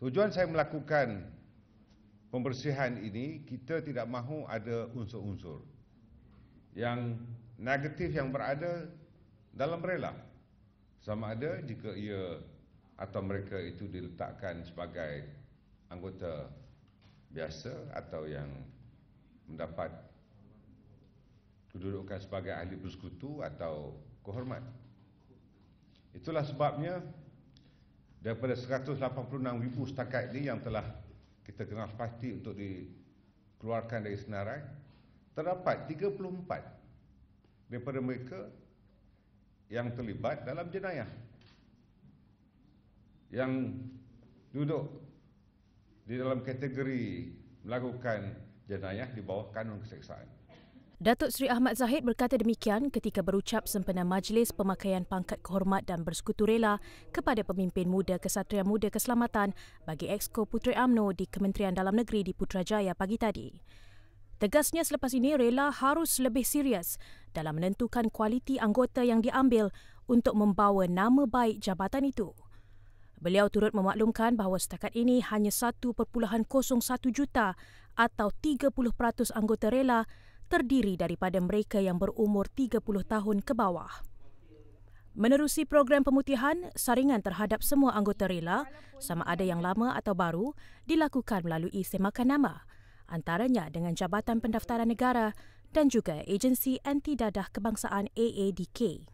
Tujuan saya melakukan pembersihan ini, kita tidak mahu ada unsur-unsur yang negatif yang berada dalam rela. Sama ada jika ia atau mereka itu diletakkan sebagai anggota biasa atau yang mendapat kedudukan sebagai ahli bersekutu atau kehormat. Itulah sebabnya daripada 186 ribu setakat ini yang telah kita kenal pasti untuk dikeluarkan dari senarai terdapat 34 daripada mereka yang terlibat dalam jenayah yang duduk di dalam kategori melakukan jenayah di bawah kanun keseksaan Datuk Seri Ahmad Zahid berkata demikian ketika berucap sempena Majlis Pemakaian Pangkat Kehormat dan Bersekutu Rela kepada pemimpin muda Kesatria Muda Keselamatan bagi Exko Putri AMNO di Kementerian Dalam Negeri di Putrajaya pagi tadi. Tegasnya selepas ini Rela harus lebih serius dalam menentukan kualiti anggota yang diambil untuk membawa nama baik jabatan itu. Beliau turut memaklumkan bahawa setakat ini hanya 1.01 juta atau 30% anggota rela terdiri daripada mereka yang berumur 30 tahun ke bawah. Menerusi program pemutihan, saringan terhadap semua anggota rela, sama ada yang lama atau baru, dilakukan melalui semakan nama, antaranya dengan Jabatan Pendaftaran Negara dan juga Agensi Anti-Dadah Kebangsaan AADK.